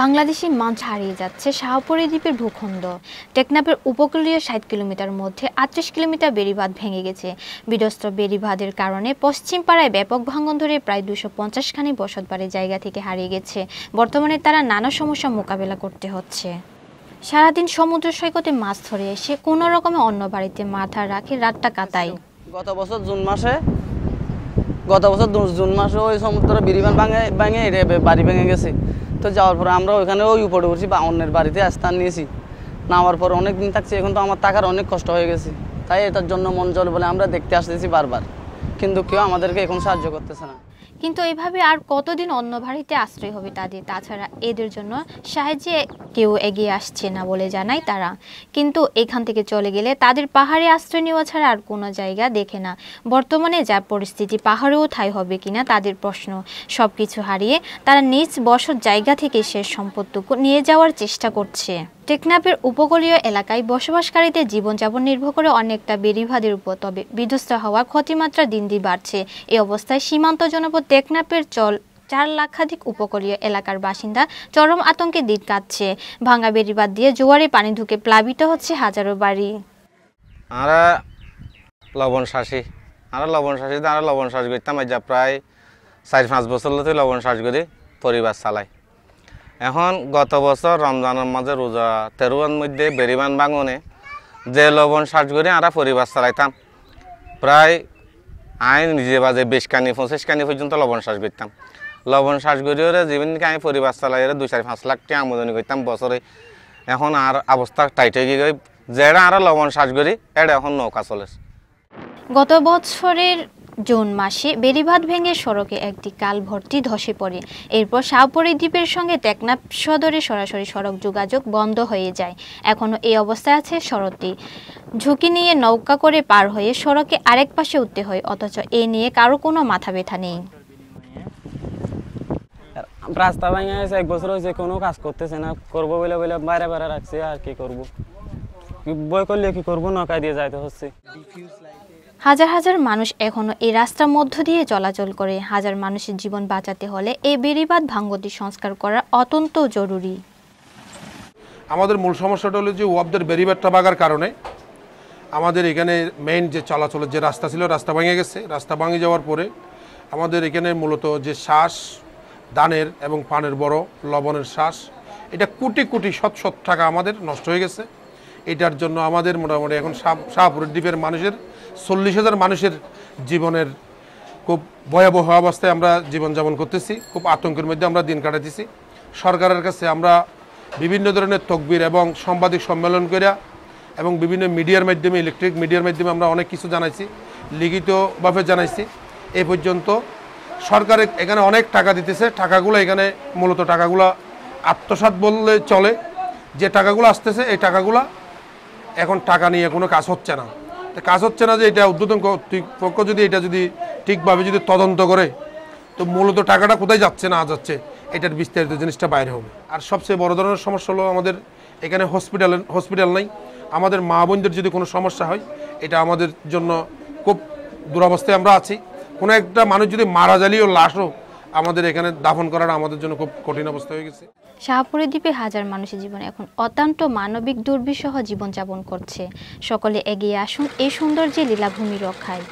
বাংলাদেশি মাছ হারিয়ে যাচ্ছে শাহপুরী দ্বীপের ভূখণ্ড টেকনাফের উপকূলীয় ষাট কিলোমিটার মধ্যে আটত্রিশ কিলোমিটার বেড়িবাদ ভেঙে গেছে বিধ্বস্ত বেড়িবাঁধের কারণে পশ্চিম পাড়ায় ব্যাপক ভাঙন ধরে প্রায় দুশো পঞ্চাশখানি বসতবাড়ি জায়গা থেকে হারিয়ে গেছে বর্তমানে তারা নানা সমস্যা মোকাবেলা করতে হচ্ছে সারাদিন সমুদ্র সৈকতে মাছ ধরে এসে কোনো রকমে অন্য বাড়িতে মাথা রাখে রাতটা কাটায় গত বছর জুন মাসে গত বছর জুন মাসে ওই সমুদ্র বিড়িবান ভাঙে ভাঙে এটা বাড়ি ভেঙে গেছে তো যাওয়ার পরে আমরা ওইখানে ওই উপরে উঠছি বা অন্যের বাড়িতে স্থান নিয়েছি নামার পর অনেক দিন থাকছি এখন তো আমার টাকার অনেক কষ্ট হয়ে গেছে তাই এটার জন্য মন জল বলে আমরা দেখতে আসতেছি বারবার কিন্তু কেউ আমাদেরকে এখন সাহায্য করতেছে না কিন্তু এভাবে আর কতদিন অন্য বাড়িতে আশ্রয় হবে তাদের তাছাড়া এদের জন্য সাহায্যে কেউ এগিয়ে আসছে না বলে জানায় তারা কিন্তু এখান থেকে চলে গেলে তাদের পাহাড়ে আশ্রয় নেওয়া ছাড়া আর কোনো জায়গা দেখে না বর্তমানে যা পরিস্থিতি পাহাড়েও ঠাই হবে কিনা তাদের প্রশ্ন সব কিছু হারিয়ে তারা নিজ বসত জায়গা থেকে সে সম্পদটুকু নিয়ে যাওয়ার চেষ্টা করছে টেকনাফের উপকূলীয় এলাকায় বসবাসকারীদের জীবনযাপন নির্ভর করে অনেকটা বেড়িভাদের উপর তবে বিধ্বস্ত হওয়ার ক্ষতিমাত্রা দিন দিন বাড়ছে এই অবস্থায় সীমান্ত জনপদ টেকনাফের চল চার লাখাধিক উপকূলীয় এলাকার বাসিন্দা চরম আতঙ্কে দিন কাটছে ভাঙা বেড়িবাঁধ দিয়ে জোয়ারে পানি ঢুকে প্লাবিত হচ্ছে হাজারো বাড়ি আমরা লবণ শাসি আমরা লবণ শাসি আমরা লবণ শ্বাস করতাম যা প্রায় চার পাঁচ বছর লবণ শাস করে পরিবার চালায় এখন গত বছর রমজানের মাঝে রোজা তেরোয়ান মধ্যে বেরিমান বাঙনে যে লবণ সার্চ করে আমরা পরিবার চালাইতাম প্রায় আইন নিজে বাজে বিশ কানি পঁচিশ কানি পর্যন্ত লবণ সার্চ করতাম লবণ সার্চ করিও জীবনকে আমি পরিবার চালাই দুই চারি পাঁচ লাখ টাকা আমদানি করতাম বছরে এখন আর অবস্থা টাইট হয়ে গিয়ে যেটা আর লবণ সার্চ করি এটা এখন নৌকা চলে গত বছরের জুন মাসে বেড়িভাত ভেঙে সড়কে একটি কালভর্তি ধসে পড়ে এরপর শাহপরি দ্বীপের সঙ্গে টেকনাফ সদরে সরাসরি সড়ক যোগাযোগ বন্ধ হয়ে যায় এখনও এই অবস্থায় আছে সড়কটি ঝুঁকি নিয়ে নৌকা করে পার হয়ে সড়কে আরেক পাশে উঠতে হয় অথচ এ নিয়ে কারো কোনো মাথা ব্যথা নেই রাস্তা ভাঙা হয়েছে এক বছর হয়েছে কোনো কাজ করতেছে না করবো বলে বলে বাইরে বাইরে রাখছে আর কি করবো বই করলে কি করবো নৌকা দিয়ে যাইতে হচ্ছে হাজার হাজার মানুষ এখনও এই রাস্তার মধ্য দিয়ে চলাচল করে হাজার মানুষের জীবন বাঁচাতে হলে এই বেড়িবাদ ভাঙ্গটি সংস্কার করা অত্যন্ত জরুরি আমাদের মূল সমস্যাটা হলো যে ওয়াবদের বেড়িবাদটা ভাগার কারণে আমাদের এখানে মেইন যে চলাচলের যে রাস্তা ছিল রাস্তা ভাঙে গেছে রাস্তা ভাঙে যাওয়ার পরে আমাদের এখানে মূলত যে শ্বাস দানের এবং পানের বড় লবণের শ্বাস এটা কোটি কোটি শত শত টাকা আমাদের নষ্ট হয়ে গেছে এটার জন্য আমাদের মোটামুটি এখন শাহপুরের দ্বীপের মানুষের চল্লিশ হাজার মানুষের জীবনের খুব ভয়াবহ অবস্থায় আমরা জীবনযাপন করতেছি খুব আতঙ্কের মধ্যে আমরা দিন কাটাতেছি সরকারের কাছে আমরা বিভিন্ন ধরনের তকবির এবং সাংবাদিক সম্মেলন করিয়া এবং বিভিন্ন মিডিয়ার মাধ্যমে ইলেকট্রিক মিডিয়ার মাধ্যমে আমরা অনেক কিছু জানাইছি লিখিতভাবে জানাইছি এ পর্যন্ত সরকার এখানে অনেক টাকা দিতেছে টাকাগুলো এখানে মূলত টাকাগুলো আত্মসাত বললে চলে যে টাকাগুলো আসতেছে এই টাকাগুলো এখন টাকা নিয়ে কোনো কাজ হচ্ছে না কাজ হচ্ছে না যে এটা উদ্বোধন কর্তৃপক্ষ যদি এটা যদি ঠিকভাবে যদি তদন্ত করে তো মূলত টাকাটা কোথায় যাচ্ছে না যাচ্ছে এটার বিস্তারিত জিনিসটা বাইরে হবে আর সবচেয়ে বড় ধরনের সমস্যা হলো আমাদের এখানে হসপিটালে হসপিটাল নাই আমাদের মা বোনদের যদি কোনো সমস্যা হয় এটা আমাদের জন্য খুব দুরবস্থায় আমরা আছি কোনো একটা মানুষ যদি মারা যালিও লাশও আমাদের এখানে দাফন করার আমাদের জন্য খুব কঠিন অবস্থা হয়ে গেছে শাহপুরে দ্বীপে হাজার মানুষের জীবনে এখন অত্যন্ত মানবিক দুর্বিষহ জীবনযাপন করছে সকলে এগিয়ে আসুন এই সৌন্দর্যে লীলাভূমি রক্ষায়